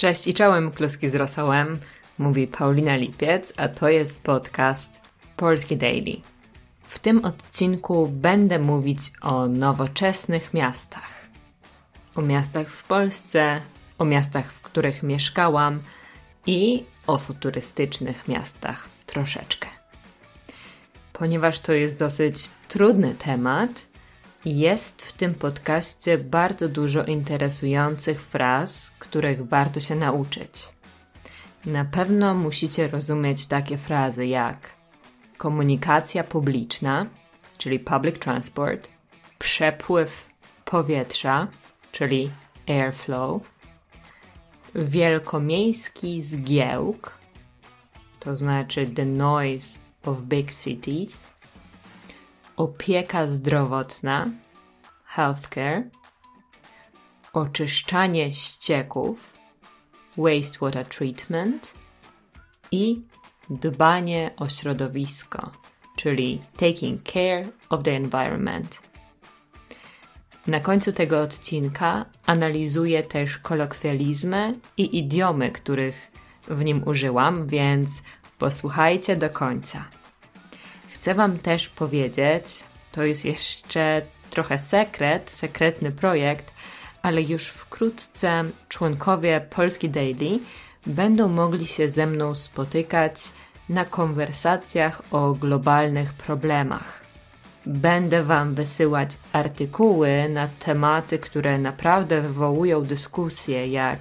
Cześć i czołem, kluski z rosołem. Mówi Paulina Lipiec, a to jest podcast Polski Daily. W tym odcinku będę mówić o nowoczesnych miastach. O miastach w Polsce, o miastach, w których mieszkałam i o futurystycznych miastach troszeczkę. Ponieważ to jest dosyć trudny temat, jest w tym podcaście bardzo dużo interesujących fraz, których warto się nauczyć. Na pewno musicie rozumieć takie frazy jak komunikacja publiczna, czyli public transport, przepływ powietrza, czyli airflow, wielkomiejski zgiełk, to znaczy the noise of big cities, opieka zdrowotna, healthcare, oczyszczanie ścieków, wastewater treatment i dbanie o środowisko, czyli taking care of the environment. Na końcu tego odcinka analizuję też kolokwializmy i idiomy, których w nim użyłam, więc posłuchajcie do końca. Chcę Wam też powiedzieć, to jest jeszcze trochę sekret, sekretny projekt, ale już wkrótce członkowie Polski Daily będą mogli się ze mną spotykać na konwersacjach o globalnych problemach. Będę Wam wysyłać artykuły na tematy, które naprawdę wywołują dyskusje, jak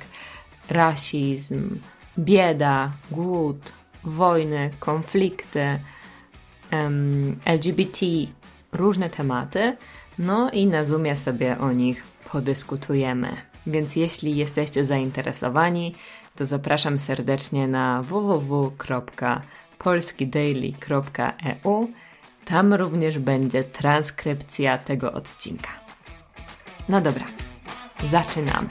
rasizm, bieda, głód, wojny, konflikty LGBT różne tematy, no i na Zoomie sobie o nich podyskutujemy. Więc jeśli jesteście zainteresowani, to zapraszam serdecznie na www.polskidaily.eu. Tam również będzie transkrypcja tego odcinka. No dobra, zaczynamy.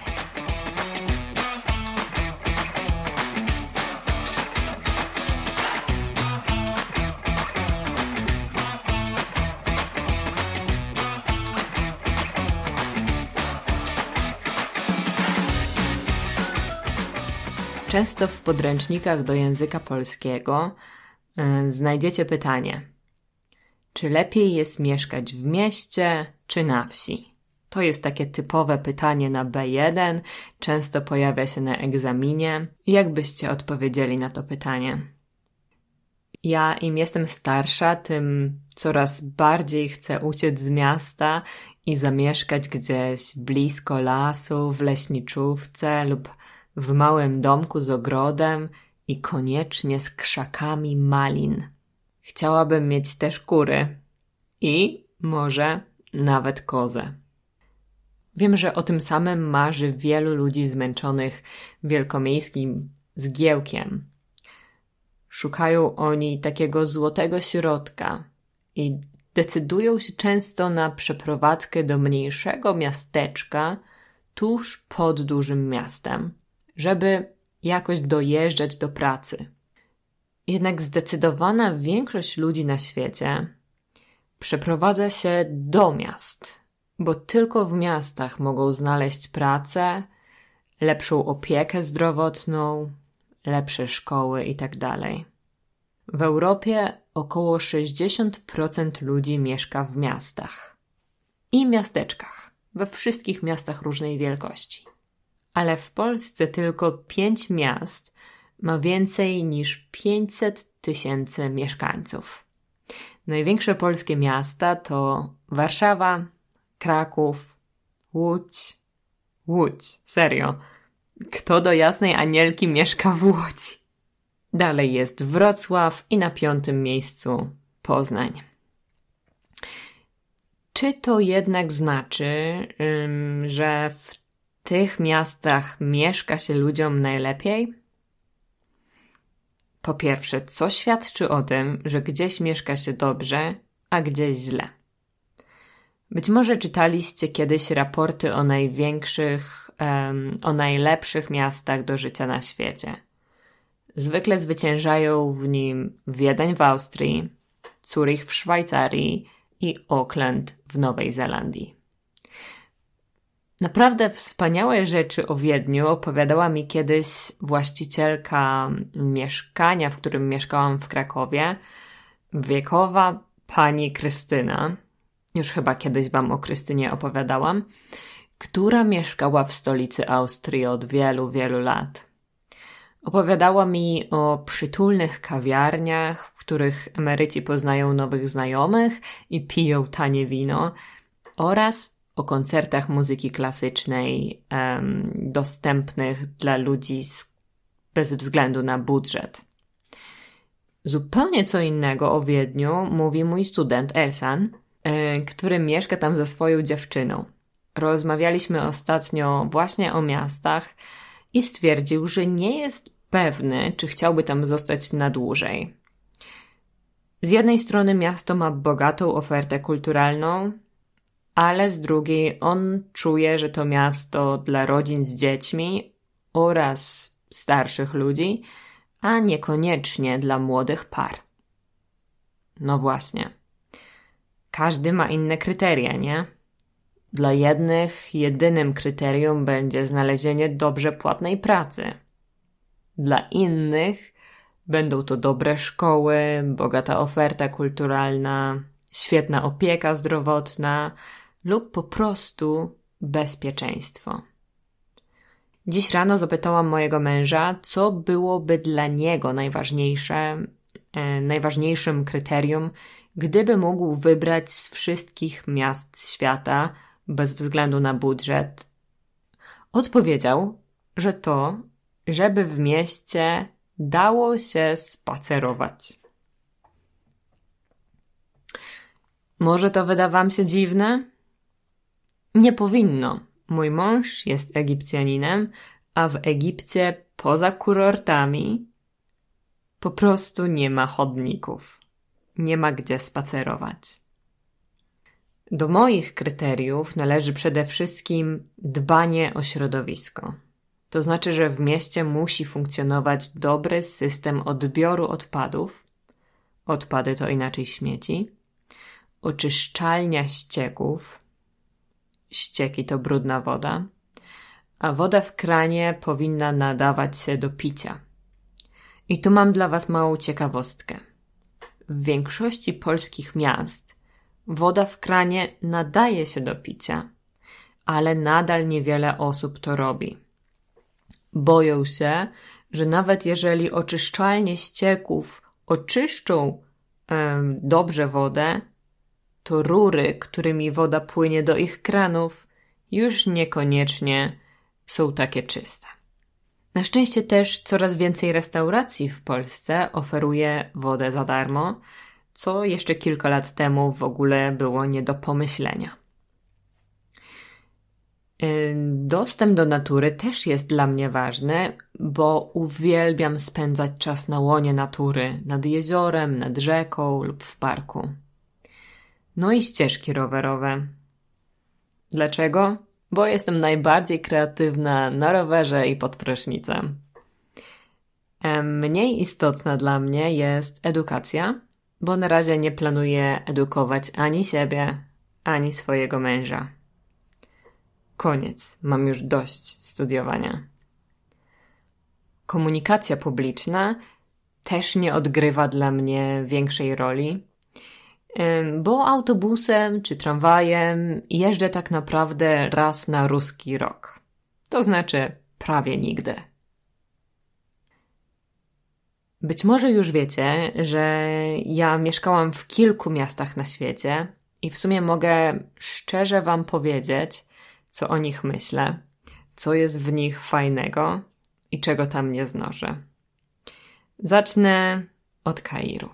Często w podręcznikach do języka polskiego e, znajdziecie pytanie: czy lepiej jest mieszkać w mieście czy na wsi? To jest takie typowe pytanie na B1, często pojawia się na egzaminie. Jak byście odpowiedzieli na to pytanie? Ja im jestem starsza, tym coraz bardziej chcę uciec z miasta i zamieszkać gdzieś blisko lasu, w leśniczówce lub w małym domku z ogrodem i koniecznie z krzakami malin. Chciałabym mieć też kury i może nawet kozę. Wiem, że o tym samym marzy wielu ludzi zmęczonych wielkomiejskim zgiełkiem. Szukają oni takiego złotego środka i decydują się często na przeprowadzkę do mniejszego miasteczka tuż pod dużym miastem żeby jakoś dojeżdżać do pracy. Jednak zdecydowana większość ludzi na świecie przeprowadza się do miast, bo tylko w miastach mogą znaleźć pracę, lepszą opiekę zdrowotną, lepsze szkoły itd. Tak w Europie około 60% ludzi mieszka w miastach i miasteczkach, we wszystkich miastach różnej wielkości ale w Polsce tylko pięć miast ma więcej niż 500 tysięcy mieszkańców. Największe polskie miasta to Warszawa, Kraków, Łódź. Łódź, serio. Kto do jasnej anielki mieszka w Łodzi? Dalej jest Wrocław i na piątym miejscu Poznań. Czy to jednak znaczy, że w tych miastach mieszka się ludziom najlepiej? Po pierwsze, co świadczy o tym, że gdzieś mieszka się dobrze, a gdzieś źle? Być może czytaliście kiedyś raporty o największych, um, o najlepszych miastach do życia na świecie. Zwykle zwyciężają w nim Wiedeń w Austrii, Zurich w Szwajcarii i Auckland w Nowej Zelandii. Naprawdę wspaniałe rzeczy o Wiedniu opowiadała mi kiedyś właścicielka mieszkania, w którym mieszkałam w Krakowie, wiekowa pani Krystyna. Już chyba kiedyś Wam o Krystynie opowiadałam, która mieszkała w stolicy Austrii od wielu, wielu lat. Opowiadała mi o przytulnych kawiarniach, w których emeryci poznają nowych znajomych i piją tanie wino, oraz o koncertach muzyki klasycznej um, dostępnych dla ludzi z, bez względu na budżet. Zupełnie co innego o Wiedniu mówi mój student Ersan, y, który mieszka tam za swoją dziewczyną. Rozmawialiśmy ostatnio właśnie o miastach i stwierdził, że nie jest pewny, czy chciałby tam zostać na dłużej. Z jednej strony miasto ma bogatą ofertę kulturalną, ale z drugiej on czuje, że to miasto dla rodzin z dziećmi oraz starszych ludzi, a niekoniecznie dla młodych par. No właśnie. Każdy ma inne kryteria, nie? Dla jednych jedynym kryterium będzie znalezienie dobrze płatnej pracy. Dla innych będą to dobre szkoły, bogata oferta kulturalna, świetna opieka zdrowotna, lub po prostu bezpieczeństwo. Dziś rano zapytałam mojego męża, co byłoby dla niego najważniejsze, e, najważniejszym kryterium, gdyby mógł wybrać z wszystkich miast świata bez względu na budżet. Odpowiedział, że to, żeby w mieście dało się spacerować. Może to wyda Wam się dziwne? Nie powinno. Mój mąż jest Egipcjaninem, a w Egipcie poza kurortami po prostu nie ma chodników. Nie ma gdzie spacerować. Do moich kryteriów należy przede wszystkim dbanie o środowisko. To znaczy, że w mieście musi funkcjonować dobry system odbioru odpadów. Odpady to inaczej śmieci. Oczyszczalnia ścieków, ścieki to brudna woda, a woda w kranie powinna nadawać się do picia. I tu mam dla Was małą ciekawostkę. W większości polskich miast woda w kranie nadaje się do picia, ale nadal niewiele osób to robi. Boją się, że nawet jeżeli oczyszczalnie ścieków oczyszczą dobrze wodę, to rury, którymi woda płynie do ich kranów, już niekoniecznie są takie czyste. Na szczęście też coraz więcej restauracji w Polsce oferuje wodę za darmo, co jeszcze kilka lat temu w ogóle było nie do pomyślenia. Y, dostęp do natury też jest dla mnie ważny, bo uwielbiam spędzać czas na łonie natury, nad jeziorem, nad rzeką lub w parku no i ścieżki rowerowe. Dlaczego? Bo jestem najbardziej kreatywna na rowerze i pod prysznicem. Mniej istotna dla mnie jest edukacja, bo na razie nie planuję edukować ani siebie, ani swojego męża. Koniec, mam już dość studiowania. Komunikacja publiczna też nie odgrywa dla mnie większej roli, bo autobusem czy tramwajem jeżdżę tak naprawdę raz na ruski rok. To znaczy prawie nigdy. Być może już wiecie, że ja mieszkałam w kilku miastach na świecie i w sumie mogę szczerze Wam powiedzieć, co o nich myślę, co jest w nich fajnego i czego tam nie znoszę. Zacznę od Kairu.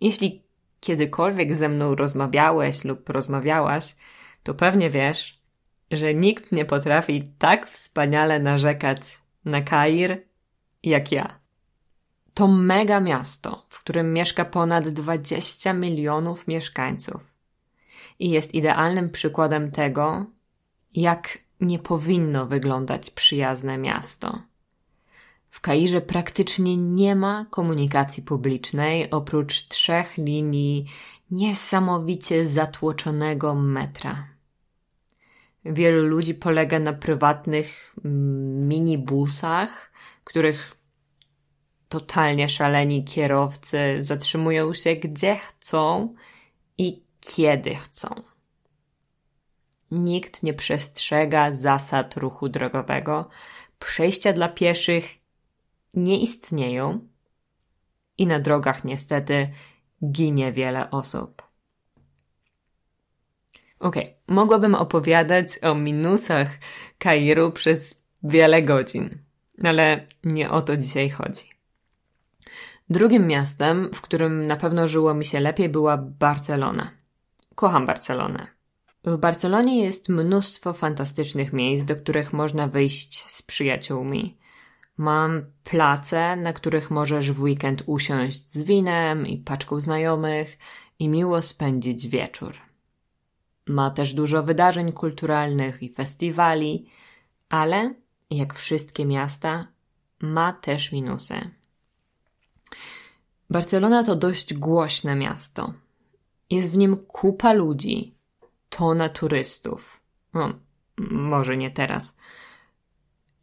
Jeśli kiedykolwiek ze mną rozmawiałeś lub rozmawiałaś, to pewnie wiesz, że nikt nie potrafi tak wspaniale narzekać na Kair jak ja. To mega miasto, w którym mieszka ponad 20 milionów mieszkańców i jest idealnym przykładem tego, jak nie powinno wyglądać przyjazne miasto. W Kairze praktycznie nie ma komunikacji publicznej oprócz trzech linii niesamowicie zatłoczonego metra. Wielu ludzi polega na prywatnych mm, minibusach, których totalnie szaleni kierowcy zatrzymują się gdzie chcą i kiedy chcą. Nikt nie przestrzega zasad ruchu drogowego, przejścia dla pieszych nie istnieją i na drogach niestety ginie wiele osób. Okej, okay. mogłabym opowiadać o minusach Kairu przez wiele godzin, ale nie o to dzisiaj chodzi. Drugim miastem, w którym na pewno żyło mi się lepiej, była Barcelona. Kocham Barcelonę. W Barcelonie jest mnóstwo fantastycznych miejsc, do których można wyjść z przyjaciółmi. Mam place, na których możesz w weekend usiąść z winem i paczką znajomych i miło spędzić wieczór. Ma też dużo wydarzeń kulturalnych i festiwali, ale jak wszystkie miasta, ma też minusy. Barcelona to dość głośne miasto. Jest w nim kupa ludzi, tona turystów. No, może nie teraz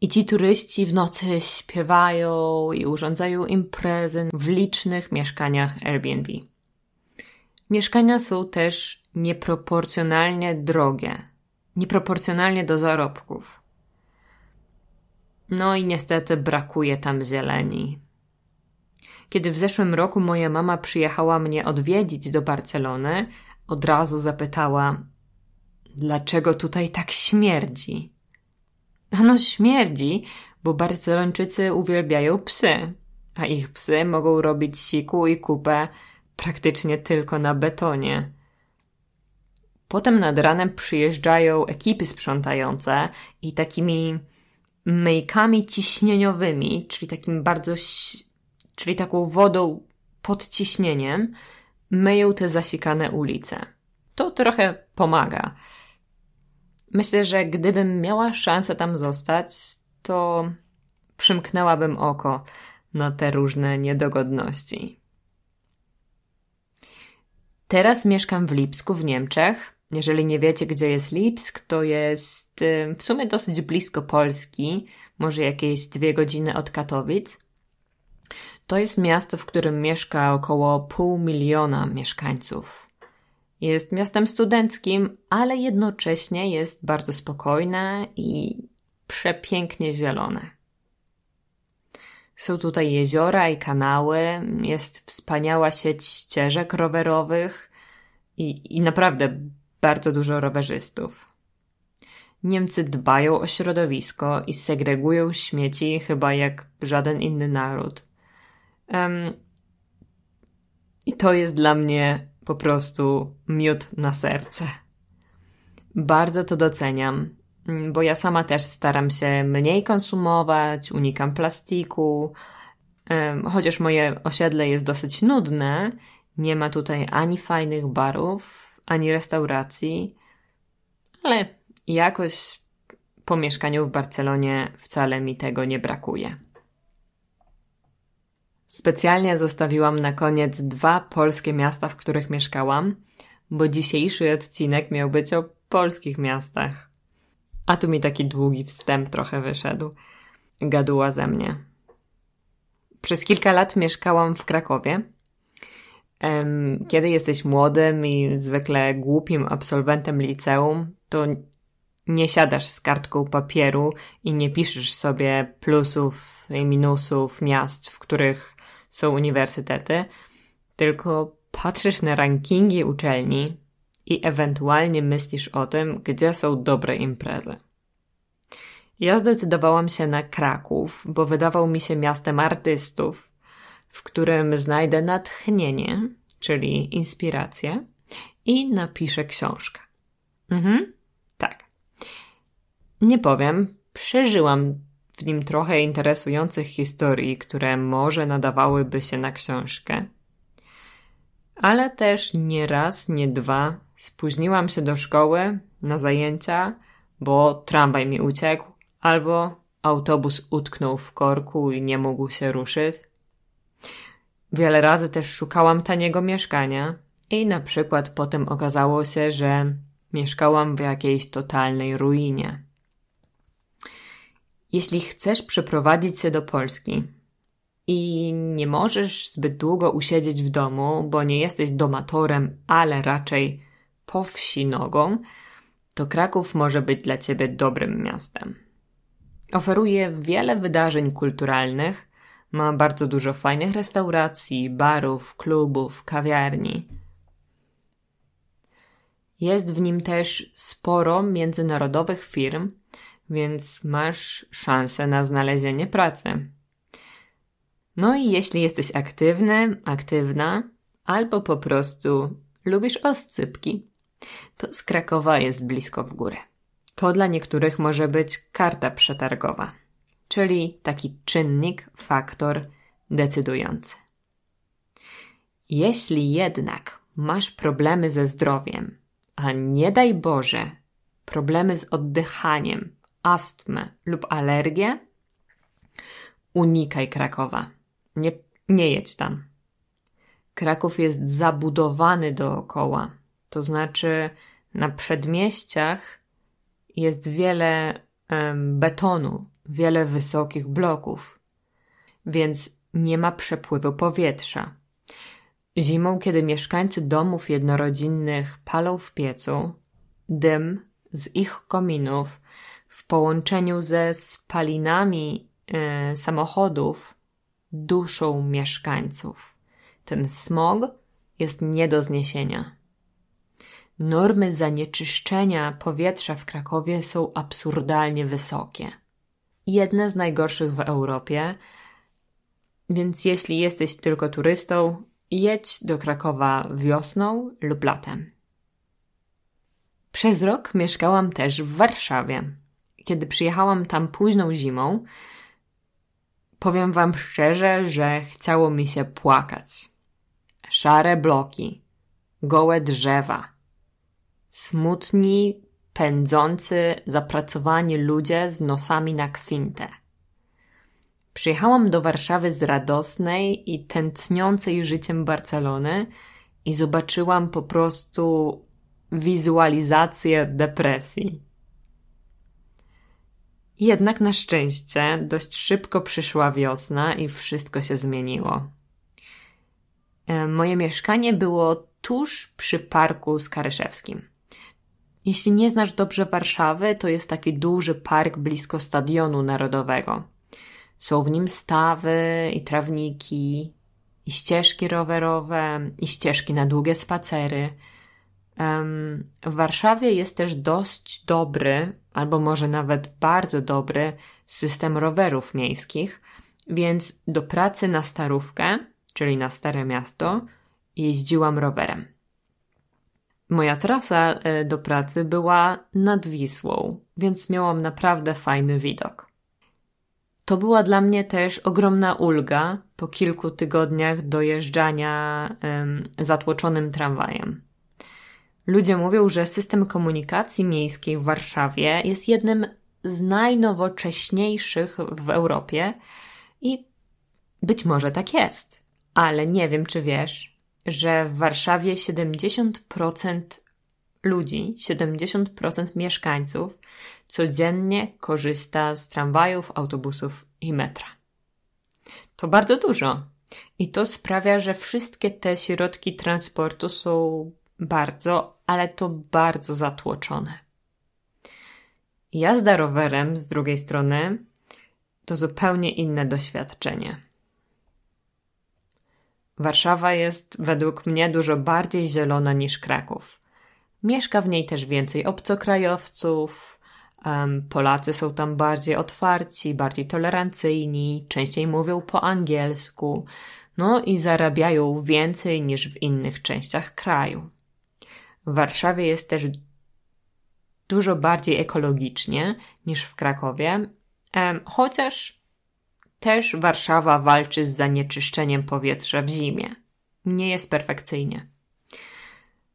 i ci turyści w nocy śpiewają i urządzają imprezy w licznych mieszkaniach Airbnb. Mieszkania są też nieproporcjonalnie drogie, nieproporcjonalnie do zarobków. No i niestety brakuje tam zieleni. Kiedy w zeszłym roku moja mama przyjechała mnie odwiedzić do Barcelony, od razu zapytała: Dlaczego tutaj tak śmierdzi? Ano śmierdzi, bo Barcelończycy uwielbiają psy, a ich psy mogą robić siku i kupę praktycznie tylko na betonie. Potem nad ranem przyjeżdżają ekipy sprzątające i takimi myjkami ciśnieniowymi, czyli takim bardzo, czyli taką wodą pod ciśnieniem, myją te zasikane ulice. To trochę pomaga. Myślę, że gdybym miała szansę tam zostać, to przymknęłabym oko na te różne niedogodności. Teraz mieszkam w Lipsku w Niemczech. Jeżeli nie wiecie, gdzie jest Lipsk, to jest y, w sumie dosyć blisko Polski, może jakieś dwie godziny od Katowic. To jest miasto, w którym mieszka około pół miliona mieszkańców. Jest miastem studenckim, ale jednocześnie jest bardzo spokojne i przepięknie zielone. Są tutaj jeziora i kanały, jest wspaniała sieć ścieżek rowerowych i, i naprawdę bardzo dużo rowerzystów. Niemcy dbają o środowisko i segregują śmieci chyba jak żaden inny naród. Um, I to jest dla mnie po prostu miód na serce. Bardzo to doceniam, bo ja sama też staram się mniej konsumować, unikam plastiku. Chociaż moje osiedle jest dosyć nudne, nie ma tutaj ani fajnych barów, ani restauracji, ale jakoś po mieszkaniu w Barcelonie wcale mi tego nie brakuje. Specjalnie zostawiłam na koniec dwa polskie miasta, w których mieszkałam, bo dzisiejszy odcinek miał być o polskich miastach. A tu mi taki długi wstęp trochę wyszedł. Gaduła ze mnie. Przez kilka lat mieszkałam w Krakowie. Kiedy jesteś młodym i zwykle głupim absolwentem liceum, to nie siadasz z kartką papieru i nie piszesz sobie plusów i minusów miast, w których są uniwersytety, tylko patrzysz na rankingi uczelni i ewentualnie myślisz o tym, gdzie są dobre imprezy. Ja zdecydowałam się na Kraków, bo wydawał mi się miastem artystów, w którym znajdę natchnienie, czyli inspirację, i napiszę książkę. Mhm, tak. Nie powiem, przeżyłam w nim trochę interesujących historii, które może nadawałyby się na książkę. Ale też nie raz, nie dwa spóźniłam się do szkoły na zajęcia, bo tramwaj mi uciekł albo autobus utknął w korku i nie mógł się ruszyć. Wiele razy też szukałam taniego mieszkania i na przykład potem okazało się, że mieszkałam w jakiejś totalnej ruinie. Jeśli chcesz przeprowadzić się do Polski i nie możesz zbyt długo usiedzieć w domu, bo nie jesteś domatorem, ale raczej po wsi nogą, to Kraków może być dla ciebie dobrym miastem. Oferuje wiele wydarzeń kulturalnych, ma bardzo dużo fajnych restauracji, barów, klubów, kawiarni. Jest w nim też sporo międzynarodowych firm, więc masz szansę na znalezienie pracy. No i jeśli jesteś aktywny, aktywna, albo po prostu lubisz oscypki, to z Krakowa jest blisko w górę. To dla niektórych może być karta przetargowa, czyli taki czynnik, faktor decydujący. Jeśli jednak masz problemy ze zdrowiem, a nie daj Boże, problemy z oddychaniem, astmę lub alergię, unikaj Krakowa. Nie, nie jedź tam. Kraków jest zabudowany dookoła. To znaczy, na przedmieściach jest wiele em, betonu, wiele wysokich bloków, więc nie ma przepływu powietrza. Zimą, kiedy mieszkańcy domów jednorodzinnych palą w piecu, dym z ich kominów w połączeniu ze spalinami y, samochodów duszą mieszkańców. Ten smog jest nie do zniesienia. Normy zanieczyszczenia powietrza w Krakowie są absurdalnie wysokie. Jedne z najgorszych w Europie, więc jeśli jesteś tylko turystą, jedź do Krakowa wiosną lub latem. Przez rok mieszkałam też w Warszawie kiedy przyjechałam tam późną zimą, powiem Wam szczerze, że chciało mi się płakać. Szare bloki, gołe drzewa, smutni, pędzący, zapracowani ludzie z nosami na kwintę. Przyjechałam do Warszawy z radosnej i tętniącej życiem Barcelony i zobaczyłam po prostu wizualizację depresji. Jednak na szczęście dość szybko przyszła wiosna i wszystko się zmieniło. E, moje mieszkanie było tuż przy parku Skaryszewskim. Jeśli nie znasz dobrze Warszawy, to jest taki duży park blisko Stadionu Narodowego. Są w nim stawy i trawniki, i ścieżki rowerowe, i ścieżki na długie spacery – w Warszawie jest też dość dobry, albo może nawet bardzo dobry system rowerów miejskich, więc do pracy na Starówkę, czyli na Stare Miasto, jeździłam rowerem. Moja trasa e, do pracy była nad Wisłą, więc miałam naprawdę fajny widok. To była dla mnie też ogromna ulga po kilku tygodniach dojeżdżania um, zatłoczonym tramwajem. Ludzie mówią, że system komunikacji miejskiej w Warszawie jest jednym z najnowocześniejszych w Europie i być może tak jest, ale nie wiem, czy wiesz, że w Warszawie 70% ludzi, 70% mieszkańców codziennie korzysta z tramwajów, autobusów i metra. To bardzo dużo. I to sprawia, że wszystkie te środki transportu są bardzo, ale to bardzo zatłoczone. Jazda rowerem z drugiej strony to zupełnie inne doświadczenie. Warszawa jest według mnie dużo bardziej zielona niż Kraków. Mieszka w niej też więcej obcokrajowców. Polacy są tam bardziej otwarci, bardziej tolerancyjni, częściej mówią po angielsku, no i zarabiają więcej niż w innych częściach kraju. W Warszawie jest też dużo bardziej ekologicznie niż w Krakowie, chociaż też Warszawa walczy z zanieczyszczeniem powietrza w zimie. Nie jest perfekcyjnie.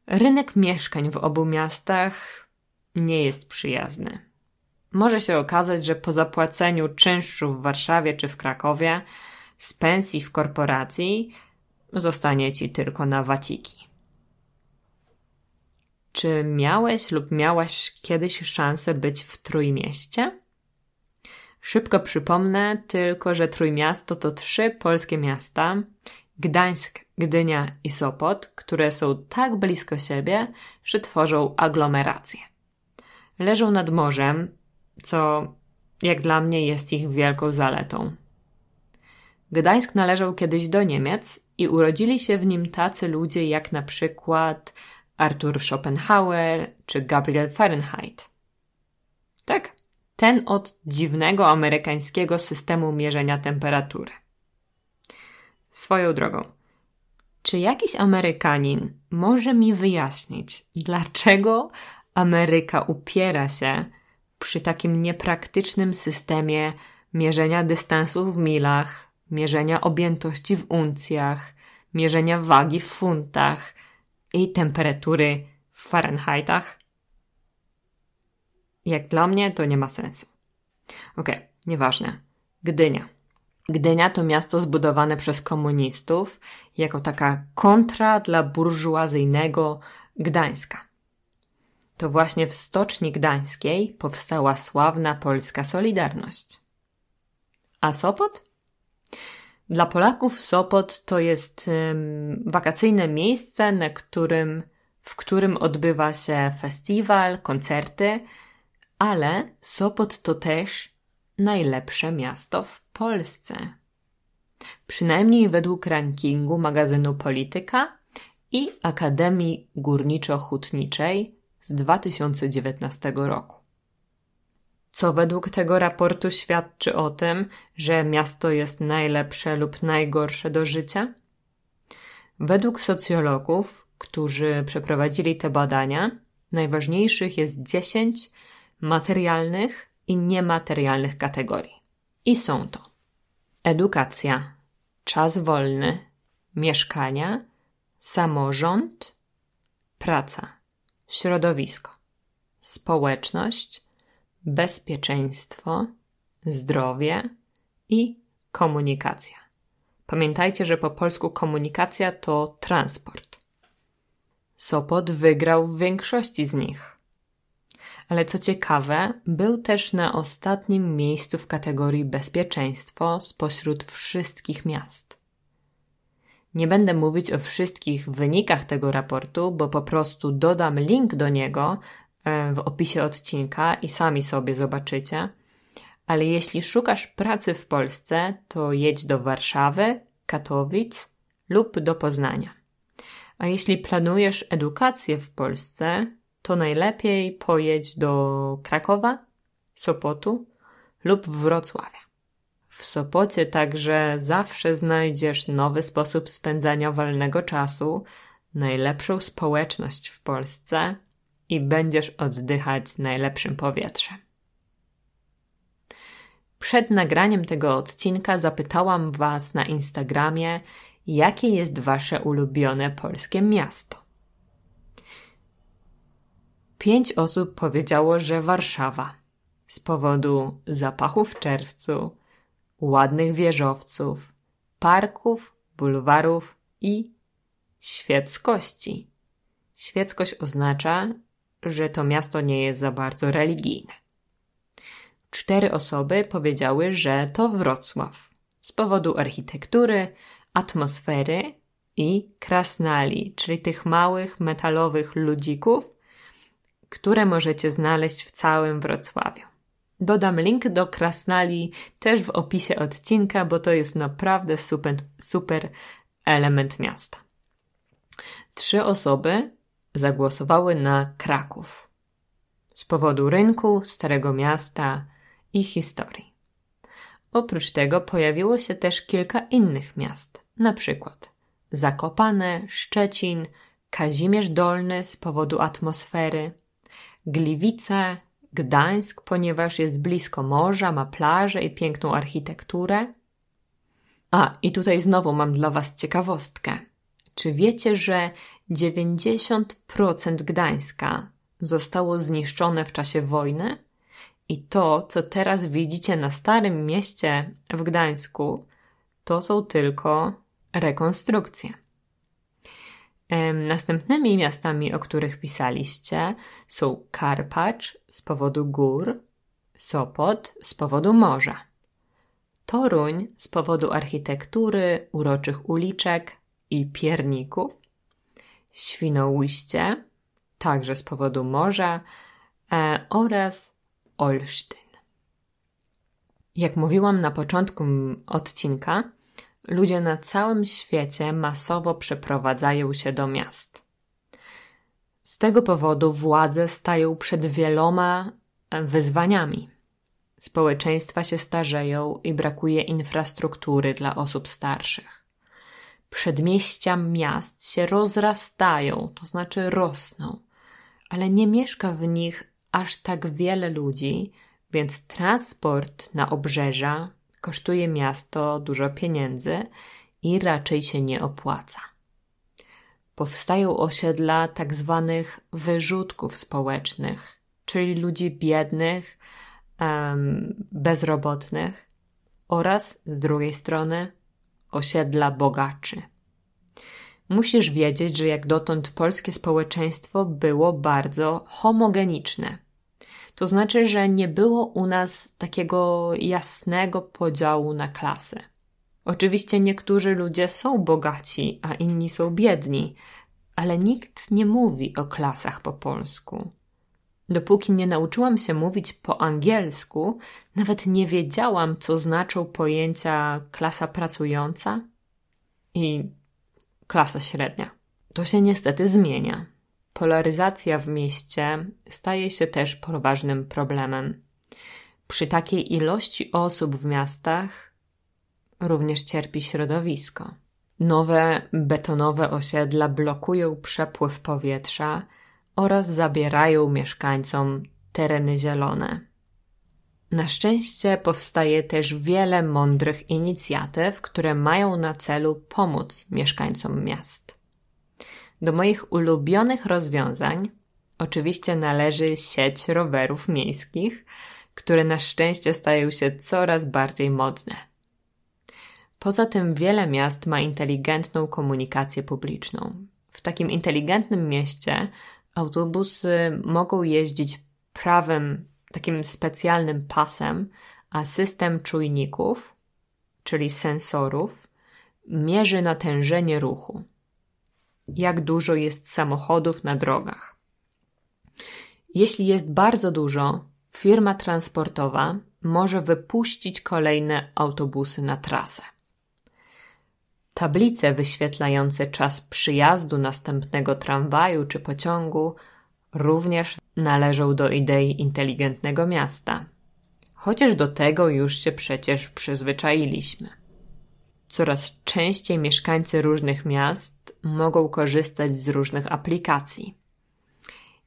Rynek mieszkań w obu miastach nie jest przyjazny. Może się okazać, że po zapłaceniu czynszu w Warszawie czy w Krakowie z pensji w korporacji zostanie ci tylko na waciki. Czy miałeś lub miałaś kiedyś szansę być w Trójmieście? Szybko przypomnę tylko, że Trójmiasto to trzy polskie miasta: Gdańsk, Gdynia i Sopot, które są tak blisko siebie, że tworzą aglomerację. Leżą nad morzem, co jak dla mnie jest ich wielką zaletą. Gdańsk należał kiedyś do Niemiec i urodzili się w nim tacy ludzie jak na przykład Arthur Schopenhauer czy Gabriel Fahrenheit. Tak, ten od dziwnego amerykańskiego systemu mierzenia temperatury. Swoją drogą, czy jakiś Amerykanin może mi wyjaśnić, dlaczego Ameryka upiera się przy takim niepraktycznym systemie mierzenia dystansów w milach, mierzenia objętości w uncjach, mierzenia wagi w funtach – i temperatury w Fahrenheitach? Jak dla mnie to nie ma sensu. Okej, okay, nieważne. Gdynia. Gdynia to miasto zbudowane przez komunistów jako taka kontra dla burżuazyjnego Gdańska. To właśnie w Stoczni Gdańskiej powstała sławna polska Solidarność. A Sopot? Dla Polaków Sopot to jest wakacyjne miejsce, na którym, w którym odbywa się festiwal, koncerty, ale Sopot to też najlepsze miasto w Polsce. Przynajmniej według rankingu magazynu Polityka i Akademii Górniczo-Hutniczej z 2019 roku co według tego raportu świadczy o tym, że miasto jest najlepsze lub najgorsze do życia? Według socjologów, którzy przeprowadzili te badania, najważniejszych jest 10 materialnych i niematerialnych kategorii. I są to edukacja, czas wolny, mieszkania, samorząd, praca, środowisko, społeczność, bezpieczeństwo, zdrowie i komunikacja. Pamiętajcie, że po polsku komunikacja to transport. Sopot wygrał w większości z nich. Ale co ciekawe, był też na ostatnim miejscu w kategorii bezpieczeństwo spośród wszystkich miast. Nie będę mówić o wszystkich wynikach tego raportu, bo po prostu dodam link do niego E, w opisie odcinka i sami sobie zobaczycie. Ale jeśli szukasz pracy w Polsce, to jedź do Warszawy, Katowic lub do Poznania. A jeśli planujesz edukację w Polsce, to najlepiej pojedź do Krakowa, Sopotu lub Wrocławia. W Sopocie także zawsze znajdziesz nowy sposób spędzania wolnego czasu, najlepszą społeczność w Polsce – i będziesz oddychać najlepszym powietrzem. Przed nagraniem tego odcinka zapytałam Was na Instagramie, jakie jest Wasze ulubione polskie miasto. Pięć osób powiedziało, że Warszawa z powodu zapachu w czerwcu, ładnych wieżowców, parków, bulwarów i świeckości. Świeckość oznacza, że to miasto nie jest za bardzo religijne. Cztery osoby powiedziały, że to Wrocław z powodu architektury, atmosfery i krasnali, czyli tych małych metalowych ludzików, które możecie znaleźć w całym Wrocławiu. Dodam link do krasnali też w opisie odcinka, bo to jest naprawdę super, super element miasta. Trzy osoby zagłosowały na Kraków z powodu rynku, starego miasta i historii. Oprócz tego pojawiło się też kilka innych miast, na przykład Zakopane, Szczecin, Kazimierz Dolny z powodu atmosfery, Gliwice, Gdańsk, ponieważ jest blisko morza, ma plaże i piękną architekturę. A, i tutaj znowu mam dla Was ciekawostkę. Czy wiecie, że 90% Gdańska zostało zniszczone w czasie wojny i to, co teraz widzicie na Starym Mieście w Gdańsku, to są tylko rekonstrukcje. Następnymi miastami, o których pisaliście, są Karpacz z powodu gór, Sopot z powodu morza, Toruń z powodu architektury, uroczych uliczek i pierników, Świnoujście, także z powodu morza, e, oraz Olsztyn. Jak mówiłam na początku odcinka, ludzie na całym świecie masowo przeprowadzają się do miast. Z tego powodu władze stają przed wieloma e, wyzwaniami. Społeczeństwa się starzeją i brakuje infrastruktury dla osób starszych przedmieścia miast się rozrastają, to znaczy rosną, ale nie mieszka w nich aż tak wiele ludzi, więc transport na obrzeża kosztuje miasto dużo pieniędzy i raczej się nie opłaca. Powstają osiedla tak zwanych wyrzutków społecznych, czyli ludzi biednych, bezrobotnych oraz z drugiej strony osiedla bogaczy. Musisz wiedzieć, że jak dotąd polskie społeczeństwo było bardzo homogeniczne. To znaczy, że nie było u nas takiego jasnego podziału na klasy. Oczywiście niektórzy ludzie są bogaci, a inni są biedni, ale nikt nie mówi o klasach po polsku. Dopóki nie nauczyłam się mówić po angielsku, nawet nie wiedziałam, co znaczą pojęcia klasa pracująca i klasa średnia. To się niestety zmienia. Polaryzacja w mieście staje się też poważnym problemem. Przy takiej ilości osób w miastach również cierpi środowisko. Nowe betonowe osiedla blokują przepływ powietrza oraz zabierają mieszkańcom tereny zielone. Na szczęście powstaje też wiele mądrych inicjatyw, które mają na celu pomóc mieszkańcom miast. Do moich ulubionych rozwiązań oczywiście należy sieć rowerów miejskich, które na szczęście stają się coraz bardziej modne. Poza tym wiele miast ma inteligentną komunikację publiczną. W takim inteligentnym mieście Autobusy mogą jeździć prawym, takim specjalnym pasem, a system czujników, czyli sensorów, mierzy natężenie ruchu. Jak dużo jest samochodów na drogach. Jeśli jest bardzo dużo, firma transportowa może wypuścić kolejne autobusy na trasę. Tablice wyświetlające czas przyjazdu następnego tramwaju czy pociągu również należą do idei inteligentnego miasta. Chociaż do tego już się przecież przyzwyczailiśmy. Coraz częściej mieszkańcy różnych miast mogą korzystać z różnych aplikacji.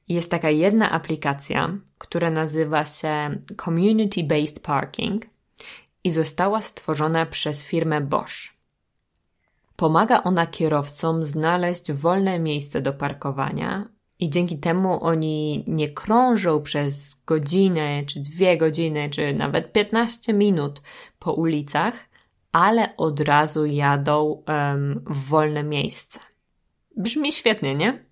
Jest taka jedna aplikacja, która nazywa się Community Based Parking i została stworzona przez firmę Bosch. Pomaga ona kierowcom znaleźć wolne miejsce do parkowania i dzięki temu oni nie krążą przez godzinę, czy dwie godziny, czy nawet 15 minut po ulicach, ale od razu jadą um, w wolne miejsce. Brzmi świetnie, nie?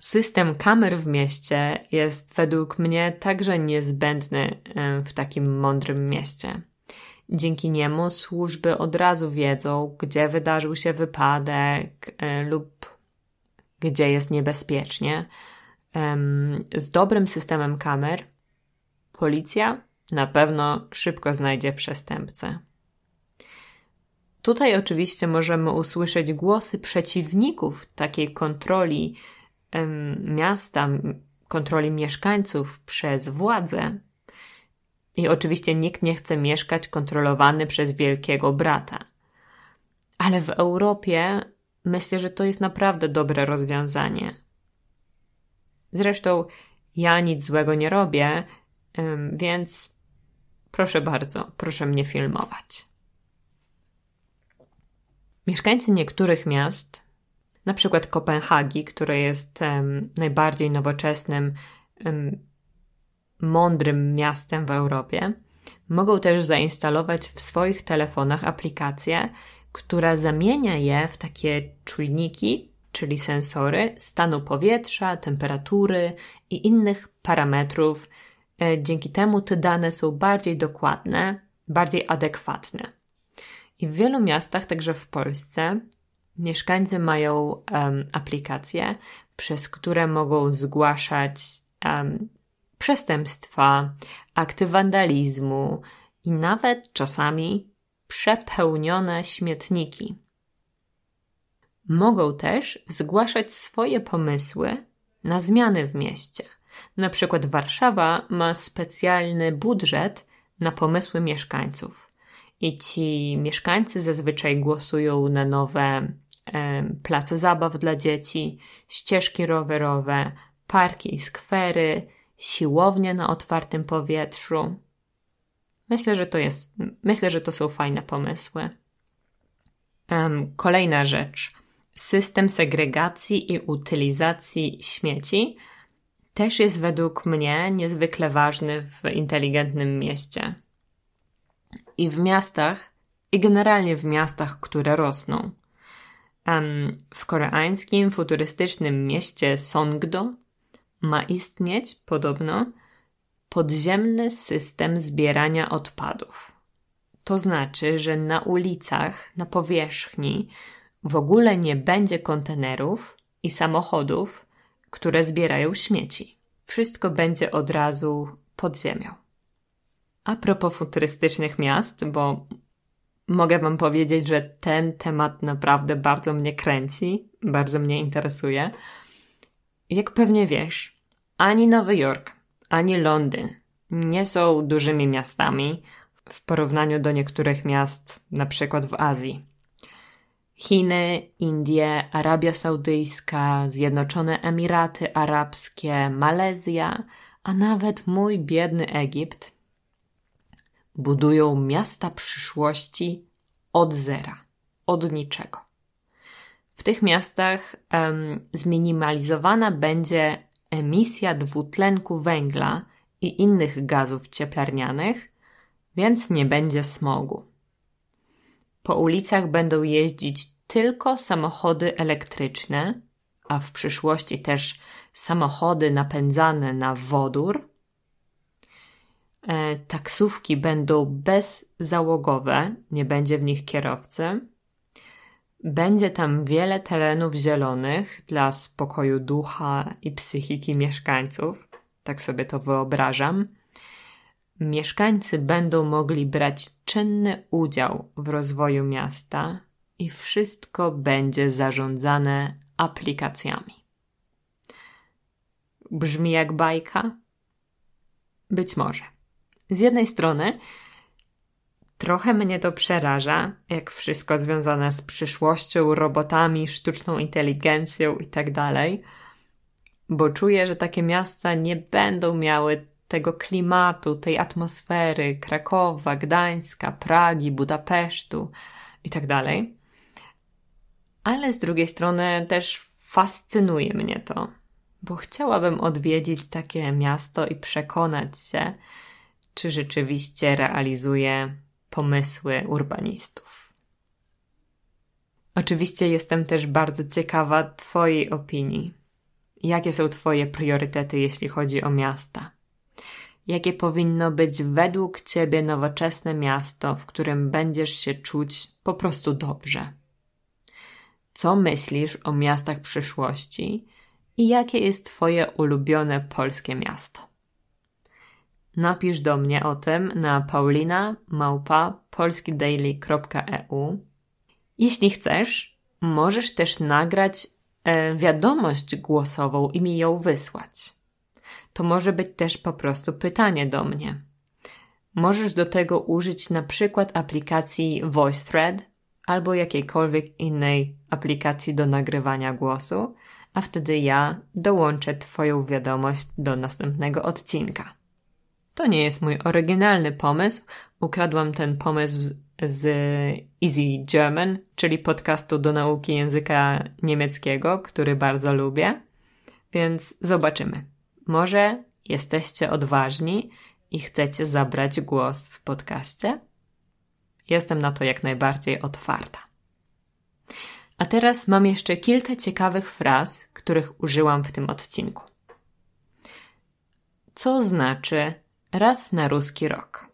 System kamer w mieście jest według mnie także niezbędny w takim mądrym mieście. Dzięki niemu służby od razu wiedzą, gdzie wydarzył się wypadek e, lub gdzie jest niebezpiecznie. Z dobrym systemem kamer policja na pewno szybko znajdzie przestępcę. Tutaj oczywiście możemy usłyszeć głosy przeciwników takiej kontroli miasta, kontroli mieszkańców przez władze, i oczywiście nikt nie chce mieszkać kontrolowany przez wielkiego brata. Ale w Europie myślę, że to jest naprawdę dobre rozwiązanie. Zresztą ja nic złego nie robię, więc proszę bardzo, proszę mnie filmować. Mieszkańcy niektórych miast, na przykład Kopenhagi, które jest um, najbardziej nowoczesnym um, mądrym miastem w Europie, mogą też zainstalować w swoich telefonach aplikację, która zamienia je w takie czujniki, czyli sensory stanu powietrza, temperatury i innych parametrów. E, dzięki temu te dane są bardziej dokładne, bardziej adekwatne. I w wielu miastach, także w Polsce, mieszkańcy mają um, aplikacje, przez które mogą zgłaszać um, przestępstwa, akty wandalizmu i nawet czasami przepełnione śmietniki. Mogą też zgłaszać swoje pomysły na zmiany w mieście. Na przykład Warszawa ma specjalny budżet na pomysły mieszkańców. I ci mieszkańcy zazwyczaj głosują na nowe e, place zabaw dla dzieci, ścieżki rowerowe, parki i skwery, siłownie na otwartym powietrzu. Myślę, że to jest, myślę, że to są fajne pomysły. Um, kolejna rzecz. System segregacji i utylizacji śmieci też jest według mnie niezwykle ważny w inteligentnym mieście. I w miastach, i generalnie w miastach, które rosną. Um, w koreańskim futurystycznym mieście Songdo ma istnieć, podobno, podziemny system zbierania odpadów. To znaczy, że na ulicach, na powierzchni w ogóle nie będzie kontenerów i samochodów, które zbierają śmieci. Wszystko będzie od razu pod ziemią. A propos futurystycznych miast, bo mogę Wam powiedzieć, że ten temat naprawdę bardzo mnie kręci, bardzo mnie interesuje. Jak pewnie wiesz, ani Nowy Jork, ani Londyn nie są dużymi miastami w porównaniu do niektórych miast, na przykład w Azji. Chiny, Indie, Arabia Saudyjska, Zjednoczone Emiraty Arabskie, Malezja, a nawet mój biedny Egipt budują miasta przyszłości od zera, od niczego. W tych miastach um, zminimalizowana będzie emisja dwutlenku węgla i innych gazów cieplarnianych, więc nie będzie smogu. Po ulicach będą jeździć tylko samochody elektryczne, a w przyszłości też samochody napędzane na wodór. E, taksówki będą bezzałogowe, nie będzie w nich kierowcy. Będzie tam wiele terenów zielonych dla spokoju ducha i psychiki mieszkańców. Tak sobie to wyobrażam. Mieszkańcy będą mogli brać czynny udział w rozwoju miasta i wszystko będzie zarządzane aplikacjami. Brzmi jak bajka? Być może. Z jednej strony Trochę mnie to przeraża, jak wszystko związane z przyszłością, robotami, sztuczną inteligencją itd., tak bo czuję, że takie miasta nie będą miały tego klimatu, tej atmosfery Krakowa, Gdańska, Pragi, Budapesztu itd. Tak Ale z drugiej strony też fascynuje mnie to, bo chciałabym odwiedzić takie miasto i przekonać się, czy rzeczywiście realizuje pomysły urbanistów. Oczywiście jestem też bardzo ciekawa Twojej opinii. Jakie są Twoje priorytety, jeśli chodzi o miasta? Jakie powinno być według Ciebie nowoczesne miasto, w którym będziesz się czuć po prostu dobrze? Co myślisz o miastach przyszłości i jakie jest Twoje ulubione polskie miasto? Napisz do mnie o tym na paulina.małpa.polskidaily.eu Jeśli chcesz, możesz też nagrać e, wiadomość głosową i mi ją wysłać. To może być też po prostu pytanie do mnie. Możesz do tego użyć na przykład aplikacji VoiceThread albo jakiejkolwiek innej aplikacji do nagrywania głosu, a wtedy ja dołączę Twoją wiadomość do następnego odcinka. To nie jest mój oryginalny pomysł. Ukradłam ten pomysł z, Easy German, czyli podcastu do nauki języka niemieckiego, który bardzo lubię. Więc zobaczymy. Może jesteście odważni i chcecie zabrać głos w podcaście? Jestem na to jak najbardziej otwarta. A teraz mam jeszcze kilka ciekawych fraz, których użyłam w tym odcinku. Co znaczy raz na ruski rok.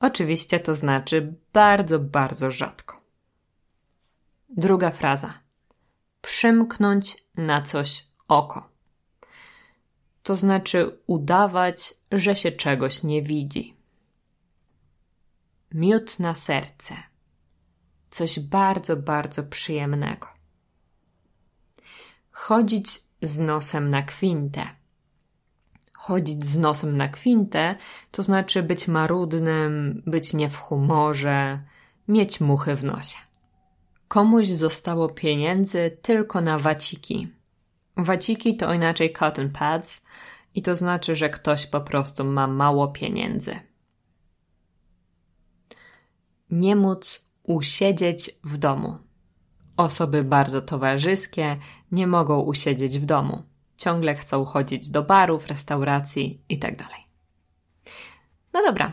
Oczywiście to znaczy bardzo, bardzo rzadko. Druga fraza. Przymknąć na coś oko. To znaczy udawać, że się czegoś nie widzi. Miód na serce. Coś bardzo, bardzo przyjemnego. Chodzić z nosem na kwintę chodzić z nosem na kwintę, to znaczy być marudnym, być nie w humorze, mieć muchy w nosie. Komuś zostało pieniędzy tylko na waciki. Waciki to inaczej cotton pads i to znaczy, że ktoś po prostu ma mało pieniędzy. Nie móc usiedzieć w domu. Osoby bardzo towarzyskie nie mogą usiedzieć w domu ciągle chcą chodzić do barów, restauracji itd. Tak no dobra,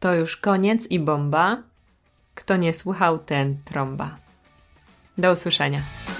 to już koniec i bomba. Kto nie słuchał, ten trąba. Do usłyszenia.